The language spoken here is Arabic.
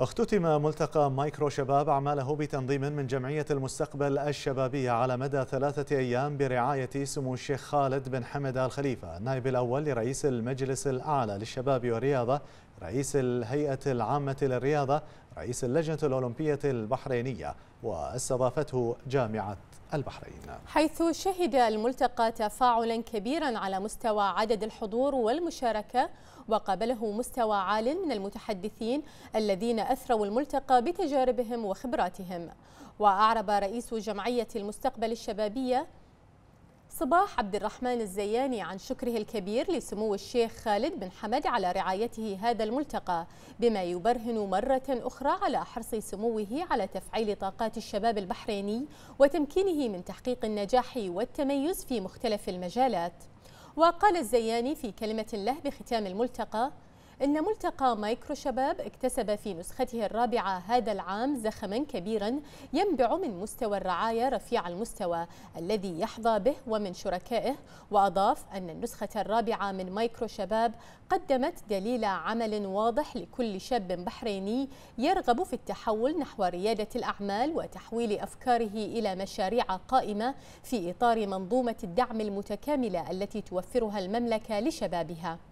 اختتم ملتقى مايكرو شباب أعماله بتنظيم من جمعية المستقبل الشبابية على مدى ثلاثة أيام برعاية سمو الشيخ خالد بن حمد آل خليفة النائب الأول لرئيس المجلس الأعلى للشباب والرياضة رئيس الهيئة العامة للرياضة رئيس اللجنة الأولمبية البحرينية واستضافته جامعة البحرين حيث شهد الملتقى تفاعلا كبيرا على مستوى عدد الحضور والمشاركة وقابله مستوى عال من المتحدثين الذين أثروا الملتقى بتجاربهم وخبراتهم وأعرب رئيس جمعية المستقبل الشبابية صباح عبد الرحمن الزياني عن شكره الكبير لسمو الشيخ خالد بن حمد على رعايته هذا الملتقى بما يبرهن مرة أخرى على حرص سموه على تفعيل طاقات الشباب البحريني وتمكينه من تحقيق النجاح والتميز في مختلف المجالات وقال الزياني في كلمة له بختام الملتقى أن ملتقى مايكرو شباب اكتسب في نسخته الرابعة هذا العام زخما كبيرا ينبع من مستوى الرعاية رفيع المستوى الذي يحظى به ومن شركائه وأضاف أن النسخة الرابعة من مايكرو شباب قدمت دليل عمل واضح لكل شاب بحريني يرغب في التحول نحو ريادة الأعمال وتحويل أفكاره إلى مشاريع قائمة في إطار منظومة الدعم المتكاملة التي توفرها المملكة لشبابها